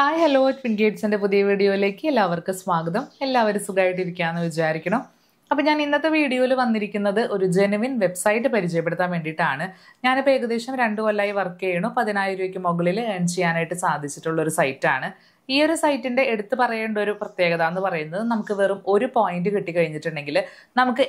hi hello twin ഗേറ്റ്സിൻ്റെ പുതിയ വീഡിയോയിലേക്ക് എല്ലാവർക്കും സ്വാഗതം എല്ലാവരും സുഖമായിട്ടിരിക്കുകയാണെന്ന് വിചാരിക്കണം അപ്പോൾ ഞാൻ ഇന്നത്തെ വീഡിയോയിൽ വന്നിരിക്കുന്നത് ഒരു ജെനുവിൻ വെബ്സൈറ്റ് പരിചയപ്പെടുത്താൻ വേണ്ടിയിട്ടാണ് ഞാനിപ്പോൾ ഏകദേശം രണ്ട് കൊല്ലമായി വർക്ക് ചെയ്യണു പതിനായിരം രൂപയ്ക്ക് മുകളിൽ ഏൺ ചെയ്യാനായിട്ട് സാധിച്ചിട്ടുള്ള ഒരു സൈറ്റാണ് ഈ ഒരു സൈറ്റിന്റെ എടുത്തു പറയേണ്ട ഒരു പ്രത്യേകത എന്ന് പറയുന്നത് നമുക്ക് വെറും ഒരു പോയിന്റ് കിട്ടി കഴിഞ്ഞിട്ടുണ്ടെങ്കിൽ നമുക്ക്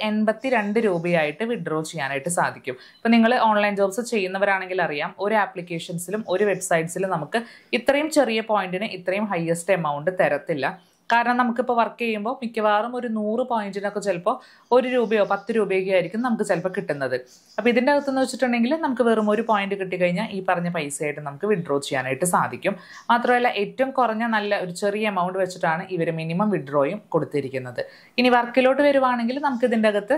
രണ്ട് രൂപയായിട്ട് വിഡ്രോ ചെയ്യാനായിട്ട് സാധിക്കും ഇപ്പം നിങ്ങൾ ഓൺലൈൻ ജോബ്സ് ചെയ്യുന്നവരാണെങ്കിൽ അറിയാം ഒരു ആപ്ലിക്കേഷൻസിലും ഒരു വെബ്സൈറ്റ്സിലും നമുക്ക് ഇത്രയും ചെറിയ പോയിന്റിന് ഇത്രയും ഹയസ്റ്റ് എമൗണ്ട് തരത്തില്ല കാരണം നമുക്കിപ്പോൾ വർക്ക് ചെയ്യുമ്പോൾ മിക്കവാറും ഒരു നൂറ് പോയിന്റിനൊക്കെ ചിലപ്പോൾ ഒരു രൂപയോ പത്ത് രൂപയൊക്കെ ആയിരിക്കും നമുക്ക് ചിലപ്പോൾ കിട്ടുന്നത് അപ്പോൾ ഇതിൻ്റെ അകത്തെന്ന് വെച്ചിട്ടുണ്ടെങ്കിൽ നമുക്ക് വെറും ഒരു പോയിന്റ് കിട്ടിക്കഴിഞ്ഞാൽ ഈ പറഞ്ഞ പൈസയായിട്ട് നമുക്ക് വിഡ്രോ ചെയ്യാനായിട്ട് സാധിക്കും മാത്രമല്ല ഏറ്റവും കുറഞ്ഞ നല്ല ഒരു ചെറിയ എമൗണ്ട് വെച്ചിട്ടാണ് ഇവർ മിനിമം വിഡ്രോയും കൊടുത്തിരിക്കുന്നത് ഇനി വർക്കിലോട്ട് വരുവാണെങ്കിൽ നമുക്ക് ഇതിൻ്റെ അകത്ത്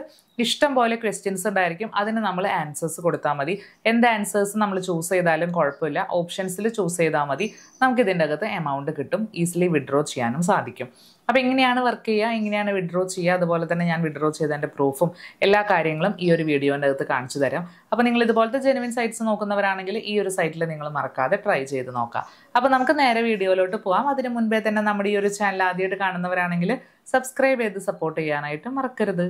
ഇഷ്ടം പോലെ ക്വസ്റ്റ്യൻസ് ഉണ്ടായിരിക്കും അതിന് നമ്മൾ ആൻസേഴ്സ് കൊടുത്താൽ മതി എന്ത് ആൻസേഴ്സ് നമ്മൾ ചൂസ് ചെയ്താലും കുഴപ്പമില്ല ഓപ്ഷൻസിൽ ചൂസ് ചെയ്താൽ മതി നമുക്ക് ഇതിൻ്റെ അകത്ത് എമൗണ്ട് കിട്ടും ഈസിലി വിഡ്രോ ചെയ്യാനും സാധിക്കും ആയിരിക്കും അപ്പോൾ എങ്ങനെയാണ് വർക്ക് ചെയ്യുക എങ്ങനെയാണ് വിഡ്രോ ചെയ്യുക അതുപോലെ തന്നെ ഞാൻ വിഡ്രോ ചെയ്തതിൻ്റെ പ്രൂഫും എല്ലാ കാര്യങ്ങളും ഈ ഒരു വീഡിയോൻ്റെ അകത്ത് കാണിച്ചു തരാം അപ്പോൾ നിങ്ങൾ ഇതുപോലത്തെ ജെനുവിൻ സൈറ്റ്സ് നോക്കുന്നവരാണെങ്കിൽ ഈ ഒരു സൈറ്റിൽ നിങ്ങൾ മറക്കാതെ ട്രൈ ചെയ്ത് നോക്കാം അപ്പോൾ നമുക്ക് നേരെ വീഡിയോയിലോട്ട് പോകാം അതിന് മുൻപേ തന്നെ നമ്മുടെ ഈ ഒരു ചാനൽ ആദ്യമായിട്ട് കാണുന്നവരാണെങ്കിൽ സബ്സ്ക്രൈബ് ചെയ്ത് സപ്പോർട്ട് ചെയ്യാനായിട്ട് മറക്കരുത്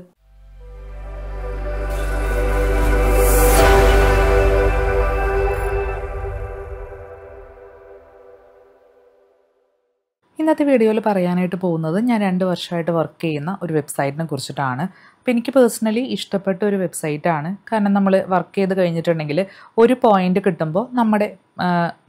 ഇന്നത്തെ വീഡിയോയിൽ പറയാനായിട്ട് പോകുന്നത് ഞാൻ രണ്ട് വർഷമായിട്ട് വർക്ക് ചെയ്യുന്ന ഒരു വെബ്സൈറ്റിനെ കുറിച്ചിട്ടാണ് അപ്പോൾ എനിക്ക് പേഴ്സണലി ഇഷ്ടപ്പെട്ട ഒരു വെബ്സൈറ്റാണ് കാരണം നമ്മൾ വർക്ക് ചെയ്ത് കഴിഞ്ഞിട്ടുണ്ടെങ്കിൽ ഒരു പോയിന്റ് കിട്ടുമ്പോൾ നമ്മുടെ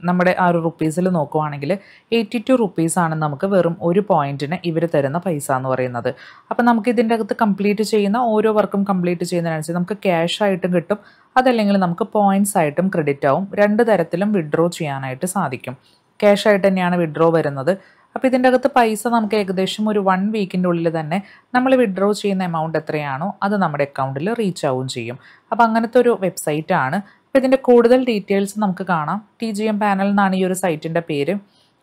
നമ്മുടെ ആ ഒരു റുപ്പീസിൽ നോക്കുവാണെങ്കിൽ എയ്റ്റി ടു റുപ്പീസാണ് നമുക്ക് വെറും ഒരു പോയിന്റിന് ഇവർ തരുന്ന പൈസ എന്ന് പറയുന്നത് അപ്പോൾ നമുക്ക് ഇതിൻ്റെ അകത്ത് കംപ്ലീറ്റ് ചെയ്യുന്ന ഓരോ വർക്കും കംപ്ലീറ്റ് ചെയ്യുന്നതിനനുസരിച്ച് നമുക്ക് ക്യാഷ് ആയിട്ടും കിട്ടും അതല്ലെങ്കിൽ നമുക്ക് പോയിന്റ്സ് ആയിട്ടും ക്രെഡിറ്റ് ആവും രണ്ട് തരത്തിലും വിഡ്രോ ചെയ്യാനായിട്ട് സാധിക്കും ക്യാഷ് ആയിട്ട് തന്നെയാണ് വിഡ്രോ വരുന്നത് അപ്പോൾ ഇതിൻ്റെ അകത്ത് പൈസ നമുക്ക് ഏകദേശം ഒരു വൺ വീക്കിൻ്റെ ഉള്ളിൽ തന്നെ നമ്മൾ വിഡ്രോ ചെയ്യുന്ന എമൗണ്ട് എത്രയാണോ അത് നമ്മുടെ അക്കൗണ്ടിൽ റീച്ച് ആവുകയും ചെയ്യും അപ്പോൾ അങ്ങനത്തെ ഒരു വെബ്സൈറ്റാണ് അപ്പോൾ ഇതിൻ്റെ കൂടുതൽ ഡീറ്റെയിൽസ് നമുക്ക് കാണാം ടി ജി എം പാനൽ എന്നാണ് ഈ ഒരു സൈറ്റിൻ്റെ പേര്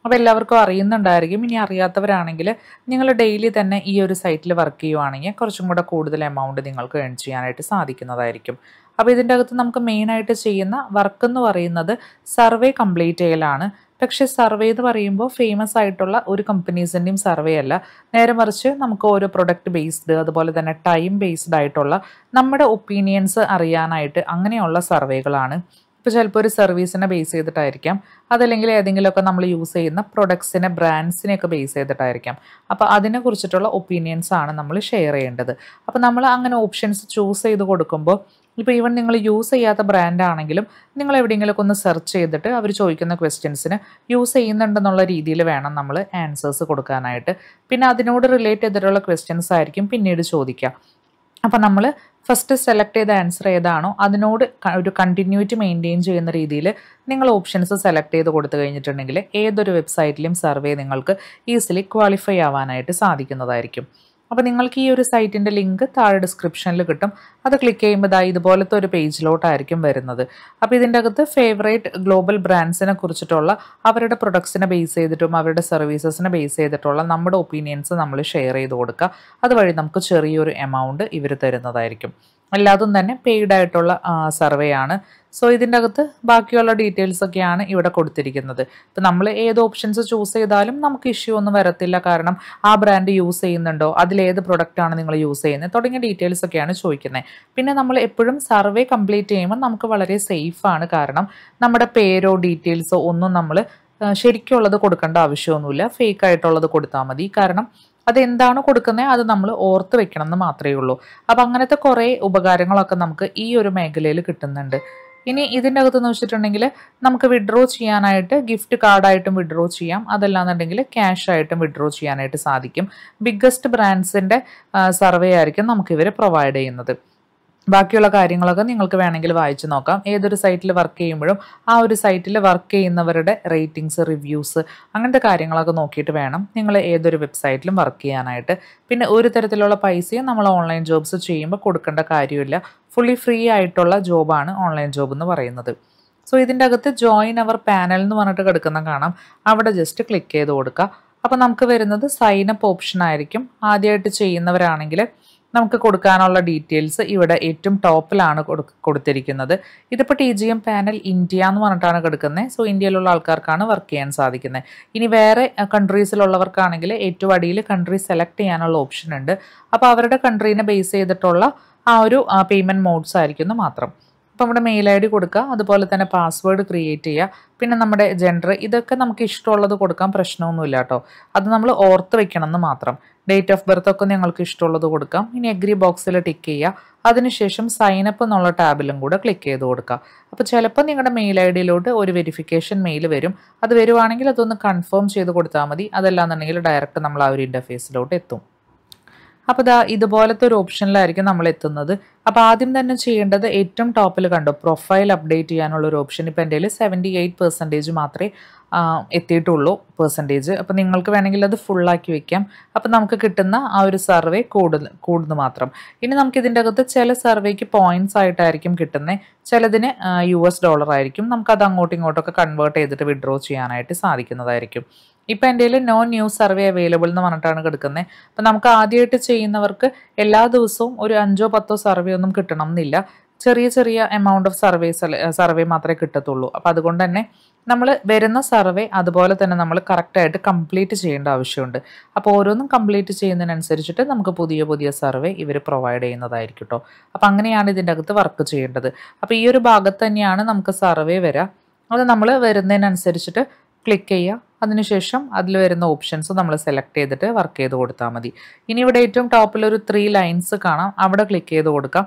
അപ്പോൾ എല്ലാവർക്കും അറിയുന്നുണ്ടായിരിക്കും ഇനി അറിയാത്തവരാണെങ്കിൽ നിങ്ങൾ ഡെയിലി തന്നെ ഈ ഒരു സൈറ്റിൽ വർക്ക് ചെയ്യുവാണെങ്കിൽ കുറച്ചും കൂടെ കൂടുതൽ എമൗണ്ട് നിങ്ങൾക്ക് ഏൺ ചെയ്യാനായിട്ട് സാധിക്കുന്നതായിരിക്കും അപ്പോൾ ഇതിൻ്റെ അകത്ത് നമുക്ക് മെയിനായിട്ട് ചെയ്യുന്ന വർക്ക് എന്ന് പറയുന്നത് സർവേ കംപ്ലീറ്റ് ചെയ്യലാണ് പക്ഷേ സർവേ എന്ന് പറയുമ്പോൾ ഫേമസ് ആയിട്ടുള്ള ഒരു കമ്പനീസിൻ്റെയും സർവേ അല്ല നേരെ മറിച്ച് നമുക്ക് ഓരോ പ്രൊഡക്റ്റ് ബേസ്ഡ് അതുപോലെ തന്നെ ടൈം ബേസ്ഡ് ആയിട്ടുള്ള നമ്മുടെ ഒപ്പീനിയൻസ് അറിയാനായിട്ട് അങ്ങനെയുള്ള സർവേകളാണ് ഇപ്പോൾ ചിലപ്പോൾ ഒരു സർവീസിനെ ബേസ് ചെയ്തിട്ടായിരിക്കാം അതല്ലെങ്കിൽ ഏതെങ്കിലുമൊക്കെ നമ്മൾ യൂസ് ചെയ്യുന്ന പ്രൊഡക്ട്സിനെ ബ്രാൻഡ്സിനെയൊക്കെ ബേസ് ചെയ്തിട്ടായിരിക്കാം അപ്പോൾ അതിനെ കുറിച്ചിട്ടുള്ള ഒപ്പീനിയൻസ് ആണ് നമ്മൾ ഷെയർ ചെയ്യേണ്ടത് അപ്പോൾ നമ്മൾ അങ്ങനെ ഓപ്ഷൻസ് ചൂസ് ചെയ്ത് കൊടുക്കുമ്പോൾ ഇപ്പോൾ ഈവൻ നിങ്ങൾ യൂസ് ചെയ്യാത്ത ബ്രാൻഡാണെങ്കിലും നിങ്ങൾ എവിടെയെങ്കിലുമൊക്കെ ഒന്ന് സെർച്ച് ചെയ്തിട്ട് അവർ ചോദിക്കുന്ന ക്വസ്റ്റ്യൻസിന് യൂസ് ചെയ്യുന്നുണ്ടെന്നുള്ള രീതിയിൽ വേണം നമ്മൾ ആൻസേഴ്സ് കൊടുക്കാനായിട്ട് പിന്നെ അതിനോട് റിലേറ്റ് ചെയ്തിട്ടുള്ള ക്വസ്റ്റ്യൻസ് ആയിരിക്കും പിന്നീട് ചോദിക്കുക അപ്പം നമ്മൾ ഫസ്റ്റ് സെലക്ട് ചെയ്ത ആൻസർ ഏതാണോ അതിനോട് ഒരു കണ്ടിന്യൂറ്റി മെയിൻറ്റെയിൻ ചെയ്യുന്ന രീതിയിൽ നിങ്ങൾ ഓപ്ഷൻസ് സെലക്ട് ചെയ്ത് കൊടുത്തു കഴിഞ്ഞിട്ടുണ്ടെങ്കിൽ ഏതൊരു വെബ്സൈറ്റിലും സർവേ നിങ്ങൾക്ക് ഈസിലി ക്വാളിഫൈ ആവാനായിട്ട് സാധിക്കുന്നതായിരിക്കും അപ്പോൾ നിങ്ങൾക്ക് ഈ ഒരു സൈറ്റിൻ്റെ ലിങ്ക് താഴെ ഡിസ്ക്രിപ്ഷനിൽ കിട്ടും അത് ക്ലിക്ക് ചെയ്യുമ്പോൾ ഇതാ ഇതുപോലത്തെ ഒരു പേജിലോട്ടായിരിക്കും വരുന്നത് അപ്പോൾ ഇതിൻ്റെ അകത്ത് ഫേവറേറ്റ് ഗ്ലോബൽ ബ്രാൻഡ്സിനെ കുറിച്ചിട്ടുള്ള അവരുടെ പ്രൊഡക്ട്സിനെ ബേസ് ചെയ്തിട്ടും അവരുടെ സർവീസസിനെ ബേസ് ചെയ്തിട്ടുള്ള നമ്മുടെ ഒപ്പീനിയൻസ് നമ്മൾ ഷെയർ ചെയ്ത് കൊടുക്കുക അതുവഴി നമുക്ക് ചെറിയൊരു എമൗണ്ട് ഇവർ തരുന്നതായിരിക്കും എല്ലാതും തന്നെ പെയ്ഡ് ആയിട്ടുള്ള സർവേ ആണ് സോ ഇതിൻ്റെ അകത്ത് ബാക്കിയുള്ള ഡീറ്റെയിൽസ് ഇവിടെ കൊടുത്തിരിക്കുന്നത് ഇപ്പം നമ്മൾ ഏത് ഓപ്ഷൻസ് ചൂസ് ചെയ്താലും നമുക്ക് ഇഷ്യൂ ഒന്നും വരത്തില്ല കാരണം ആ ബ്രാൻഡ് യൂസ് ചെയ്യുന്നുണ്ടോ അതിലേത് പ്രൊഡക്റ്റാണ് നിങ്ങൾ യൂസ് ചെയ്യുന്നത് തുടങ്ങിയ ഡീറ്റെയിൽസ് ഒക്കെയാണ് ചോദിക്കുന്നത് പിന്നെ നമ്മൾ എപ്പോഴും സർവേ കംപ്ലീറ്റ് ചെയ്യുമ്പോൾ നമുക്ക് വളരെ സേഫാണ് കാരണം നമ്മുടെ പേരോ ഡീറ്റെയിൽസോ ഒന്നും നമ്മൾ ശരിക്കുള്ളത് കൊടുക്കേണ്ട ആവശ്യമൊന്നുമില്ല ഫേക്ക് ആയിട്ടുള്ളത് കൊടുത്താൽ മതി കാരണം അതെന്താണ് കൊടുക്കുന്നത് അത് നമ്മൾ ഓർത്ത് വെക്കണം എന്ന് മാത്രമേ ഉള്ളൂ അപ്പം അങ്ങനത്തെ കുറേ ഉപകാരങ്ങളൊക്കെ നമുക്ക് ഈ ഒരു മേഖലയിൽ കിട്ടുന്നുണ്ട് ഇനി ഇതിൻ്റെ അകത്ത് എന്ന് വെച്ചിട്ടുണ്ടെങ്കിൽ നമുക്ക് വിഡ്രോ ചെയ്യാനായിട്ട് ഗിഫ്റ്റ് കാർഡായിട്ടും വിഡ്രോ ചെയ്യാം അതല്ലാന്നുണ്ടെങ്കിൽ ക്യാഷ് ആയിട്ടും വിഡ്രോ ചെയ്യാനായിട്ട് സാധിക്കും ബിഗ്ഗസ്റ്റ് ബ്രാൻഡ്സിൻ്റെ സർവേ ആയിരിക്കും നമുക്കിവർ പ്രൊവൈഡ് ചെയ്യുന്നത് ബാക്കിയുള്ള കാര്യങ്ങളൊക്കെ നിങ്ങൾക്ക് വേണമെങ്കിൽ വായിച്ചു നോക്കാം ഏതൊരു സൈറ്റിൽ വർക്ക് ചെയ്യുമ്പോഴും ആ ഒരു സൈറ്റിൽ വർക്ക് ചെയ്യുന്നവരുടെ റേറ്റിംഗ്സ് റിവ്യൂസ് അങ്ങനത്തെ കാര്യങ്ങളൊക്കെ നോക്കിയിട്ട് വേണം നിങ്ങൾ ഏതൊരു വെബ്സൈറ്റിലും വർക്ക് ചെയ്യാനായിട്ട് പിന്നെ ഒരു തരത്തിലുള്ള പൈസയും നമ്മൾ ഓൺലൈൻ ജോബ്സ് ചെയ്യുമ്പോൾ കൊടുക്കേണ്ട കാര്യമില്ല ഫുള്ളി ഫ്രീ ആയിട്ടുള്ള ജോബാണ് ഓൺലൈൻ ജോബ് എന്ന് പറയുന്നത് സോ ഇതിൻ്റെ അകത്ത് ജോയിൻ അവർ പാനൽ എന്ന് പറഞ്ഞിട്ട് കിടക്കുന്ന കാണാം അവിടെ ജസ്റ്റ് ക്ലിക്ക് ചെയ്ത് കൊടുക്കുക അപ്പോൾ നമുക്ക് വരുന്നത് സൈൻ അപ്പ് ഓപ്ഷൻ ആയിരിക്കും ആദ്യമായിട്ട് ചെയ്യുന്നവരാണെങ്കിൽ നമുക്ക് കൊടുക്കാനുള്ള ഡീറ്റെയിൽസ് ഇവിടെ ഏറ്റവും ടോപ്പിലാണ് കൊടുത്തിരിക്കുന്നത് ഇതിപ്പോൾ T G M panel India എന്ന് പറഞ്ഞിട്ടാണ് കൊടുക്കുന്നത് സോ ഇന്ത്യയിലുള്ള ആൾക്കാർക്കാണ് വർക്ക് ചെയ്യാൻ സാധിക്കുന്നത് ഇനി വേറെ കൺട്രീസിലുള്ളവർക്കാണെങ്കിൽ ഏറ്റവും അടിയിൽ കൺട്രി സെലക്ട് ചെയ്യാനുള്ള ഓപ്ഷൻ ഉണ്ട് അപ്പോൾ അവരുടെ കൺട്രീനെ ബേസ് ചെയ്തിട്ടുള്ള ആ ഒരു പേയ്മെൻറ്റ് മോഡ്സ് ആയിരിക്കുന്നു മാത്രം അപ്പോൾ നമ്മുടെ മെയിൽ ഐ ഡി കൊടുക്കുക അതുപോലെ തന്നെ പാസ്വേഡ് ക്രിയേറ്റ് ചെയ്യുക പിന്നെ നമ്മുടെ ജെൻഡർ ഇതൊക്കെ നമുക്ക് ഇഷ്ടമുള്ളത് കൊടുക്കാൻ പ്രശ്നമൊന്നുമില്ല കേട്ടോ അത് നമ്മൾ ഓർത്ത് വെക്കണം എന്ന് മാത്രം ഡേറ്റ് ഓഫ് ബർത്ത് ഒക്കെ നിങ്ങൾക്ക് ഇഷ്ടമുള്ളത് കൊടുക്കാം ഇനി എഗ്രി ബോക്സിൽ ടിക്ക് ചെയ്യുക അതിനുശേഷം സൈൻ അപ്പ് എന്നുള്ള ടാബിലും കൂടെ ക്ലിക്ക് ചെയ്ത് കൊടുക്കുക അപ്പോൾ ചിലപ്പോൾ നിങ്ങളുടെ മെയിൽ ഐ ഡിയിലോട്ട് ഒരു വെരിഫിക്കേഷൻ മെയിൽ വരും അത് വരുവാണെങ്കിൽ അതൊന്ന് കൺഫേം ചെയ്ത് കൊടുത്താൽ മതി അതല്ലാന്നുണ്ടെങ്കിൽ ഡയറക്റ്റ് നമ്മൾ ആ ഒരു ഇൻ്റർഫേസിലോട്ട് എത്തും അപ്പോൾ ഇതാ ഇതുപോലത്തെ ഒരു ഓപ്ഷനിലായിരിക്കും നമ്മൾ എത്തുന്നത് അപ്പോൾ ആദ്യം തന്നെ ചെയ്യേണ്ടത് ഏറ്റവും ടോപ്പിൽ കണ്ടോ പ്രൊഫൈൽ അപ്ഡേറ്റ് ചെയ്യാനുള്ള ഒരു ഓപ്ഷൻ ഇപ്പോൾ എൻ്റെ കയ്യിൽ സെവൻറ്റി എയ്റ്റ് പെർസെൻറ്റേജ് മാത്രമേ എത്തിയിട്ടുള്ളൂ പെർസെൻറ്റേജ് അപ്പോൾ നിങ്ങൾക്ക് വേണമെങ്കിൽ അത് ഫുള്ളാക്കി വെക്കാം അപ്പോൾ നമുക്ക് കിട്ടുന്ന ആ ഒരു സർവേ കൂടുന്ന കൂടുന്നു മാത്രം ഇനി നമുക്ക് ഇതിൻ്റെ അകത്ത് ചില സർവേക്ക് പോയിൻറ്റ്സ് ആയിട്ടായിരിക്കും കിട്ടുന്നത് ചിലതിന് യു എസ് ഡോളർ ആയിരിക്കും നമുക്കത് അങ്ങോട്ടും ഇങ്ങോട്ടൊക്കെ കൺവേർട്ട് ചെയ്തിട്ട് വിഡ്രോ ചെയ്യാനായിട്ട് സാധിക്കുന്നതായിരിക്കും ഇപ്പം എൻ്റെ കയ്യിൽ നോ ന്യൂ സർവേ അവൈലബിൾ എന്ന് പറഞ്ഞിട്ടാണ് കിടക്കുന്നത് അപ്പം നമുക്ക് ആദ്യമായിട്ട് ചെയ്യുന്നവർക്ക് എല്ലാ ദിവസവും ഒരു അഞ്ചോ പത്തോ സർവേ ഒന്നും കിട്ടണം എന്നില്ല ചെറിയ ചെറിയ എമൗണ്ട് ഓഫ് സർവേസ് സർവേ മാത്രമേ കിട്ടത്തുള്ളൂ അപ്പം അതുകൊണ്ട് തന്നെ നമ്മൾ വരുന്ന സർവേ അതുപോലെ തന്നെ നമ്മൾ കറക്റ്റായിട്ട് കംപ്ലീറ്റ് ചെയ്യേണ്ട ആവശ്യമുണ്ട് അപ്പോൾ ഓരോന്നും കംപ്ലീറ്റ് ചെയ്യുന്നതിനനുസരിച്ചിട്ട് നമുക്ക് പുതിയ പുതിയ സർവേ ഇവർ പ്രൊവൈഡ് ചെയ്യുന്നതായിരിക്കും കേട്ടോ അപ്പോൾ അങ്ങനെയാണ് ഇതിൻ്റെ അകത്ത് വർക്ക് ചെയ്യേണ്ടത് അപ്പോൾ ഈ ഒരു ഭാഗത്ത് തന്നെയാണ് നമുക്ക് സർവേ വരിക അത് നമ്മൾ വരുന്നതിനനുസരിച്ചിട്ട് ക്ലിക്ക് ചെയ്യുക അതിനുശേഷം അതിൽ വരുന്ന ഓപ്ഷൻസ് നമ്മൾ സെലക്ട് ചെയ്തിട്ട് വർക്ക് ചെയ്ത് കൊടുത്താൽ മതി ഇനി ഇവിടെ ഏറ്റവും ടോപ്പിൽ ഒരു ത്രീ ലൈൻസ് കാണാം അവിടെ ക്ലിക്ക് ചെയ്ത് കൊടുക്കാം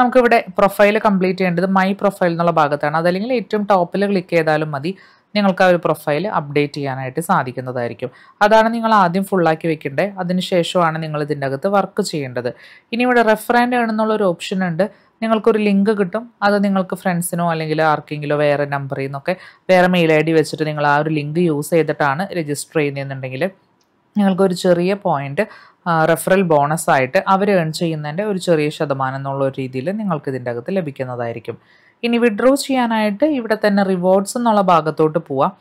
നമുക്കിവിടെ പ്രൊഫൈൽ കംപ്ലീറ്റ് ചെയ്യേണ്ടത് മൈ പ്രൊഫൈൽ എന്നുള്ള ഭാഗത്താണ് അതല്ലെങ്കിൽ ഏറ്റവും ടോപ്പിൽ ക്ലിക്ക് ചെയ്താലും മതി നിങ്ങൾക്ക് ആ ഒരു പ്രൊഫൈൽ അപ്ഡേറ്റ് ചെയ്യാനായിട്ട് സാധിക്കുന്നതായിരിക്കും അതാണ് നിങ്ങൾ ആദ്യം ഫുള്ളാക്കി വെക്കേണ്ടത് അതിനുശേഷമാണ് നിങ്ങൾ ഇതിൻ്റെ അകത്ത് വർക്ക് ചെയ്യേണ്ടത് ഇനി ഇവിടെ റെഫർ ആൻഡ് എന്നുള്ളൊരു ഓപ്ഷൻ ഉണ്ട് നിങ്ങൾക്കൊരു ലിങ്ക് കിട്ടും അത് നിങ്ങൾക്ക് ഫ്രണ്ട്സിനോ അല്ലെങ്കിൽ ആർക്കെങ്കിലോ വേറെ നമ്പറിൽ നിന്നൊക്കെ വേറെ മെയിൽ ഐ ഡി വെച്ചിട്ട് നിങ്ങൾ ആ ഒരു ലിങ്ക് യൂസ് ചെയ്തിട്ടാണ് രജിസ്റ്റർ ചെയ്യുന്നതെന്നുണ്ടെങ്കിൽ നിങ്ങൾക്കൊരു ചെറിയ പോയിന്റ് റെഫറൽ ബോണസ് ആയിട്ട് അവർ ഏൺ ചെയ്യുന്നതിൻ്റെ ഒരു ചെറിയ ശതമാനം എന്നുള്ള ഒരു രീതിയിൽ നിങ്ങൾക്ക് ഇതിൻ്റെ അകത്ത് ലഭിക്കുന്നതായിരിക്കും ഇനി വിഡ്രോ ചെയ്യാനായിട്ട് ഇവിടെ തന്നെ റിവാർഡ്സ് എന്നുള്ള ഭാഗത്തോട്ട് പോവാം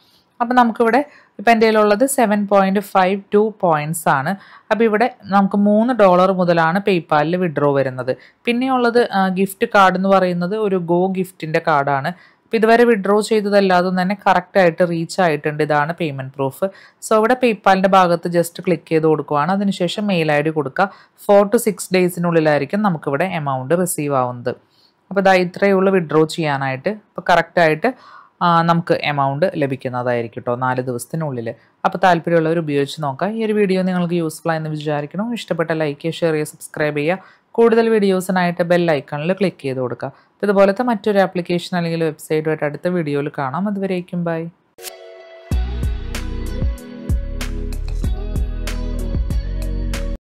അപ്പം നമുക്കിവിടെ ഇപ്പം എൻ്റെ കയ്യിലുള്ളത് seven point five two points ആണ് അപ്പോൾ ഇവിടെ നമുക്ക് മൂന്ന് ഡോളർ മുതലാണ് പേയ്പാലിൽ വിഡ്രോ വരുന്നത് പിന്നെയുള്ളത് ഗിഫ്റ്റ് കാർഡ് എന്ന് പറയുന്നത് ഒരു ഗോ ഗിഫ്റ്റിൻ്റെ കാർഡാണ് അപ്പോൾ ഇതുവരെ വിഡ്രോ ചെയ്തതല്ലാതെ തന്നെ കറക്റ്റായിട്ട് റീച്ച് ആയിട്ടുണ്ട് ഇതാണ് പേയ്മെൻറ്റ് പ്രൂഫ് സോ ഇവിടെ പേയ്പാലിൻ്റെ ഭാഗത്ത് ജസ്റ്റ് ക്ലിക്ക് ചെയ്ത് കൊടുക്കുവാണ് അതിനുശേഷം മെയിൽ ഐ ഡി കൊടുക്കുക ഫോർ ടു സിക്സ് ഡേയ്സിനുള്ളിലായിരിക്കും നമുക്കിവിടെ എമൗണ്ട് റിസീവ് ആവുന്നത് അപ്പോൾ ഇതാ ഉള്ളൂ വിഡ്രോ ചെയ്യാനായിട്ട് അപ്പോൾ കറക്റ്റായിട്ട് നമുക്ക് എമൗണ്ട് ലഭിക്കുന്നതായിരിക്കും കേട്ടോ നാല് ദിവസത്തിനുള്ളിൽ അപ്പോൾ താല്പര്യമുള്ളവർ ഉപയോഗിച്ച് നോക്കാം ഈ ഒരു വീഡിയോ നിങ്ങൾക്ക് യൂസ്ഫുൾ ആയെന്ന് വിചാരിക്കണം ഇഷ്ടപ്പെട്ട ലൈക്ക് ഷെയർ ചെയ്യുക സബ്സ്ക്രൈബ് ചെയ്യുക കൂടുതൽ വീഡിയോസിനായിട്ട് ബെൽ ഐക്കണിൽ ക്ലിക്ക് ചെയ്ത് കൊടുക്കുക ഇതുപോലത്തെ മറ്റൊരു ആപ്ലിക്കേഷൻ അല്ലെങ്കിൽ വെബ്സൈറ്റുമായിട്ട് അടുത്ത വീഡിയോയിൽ കാണാം അതുവരേക്കും ബൈ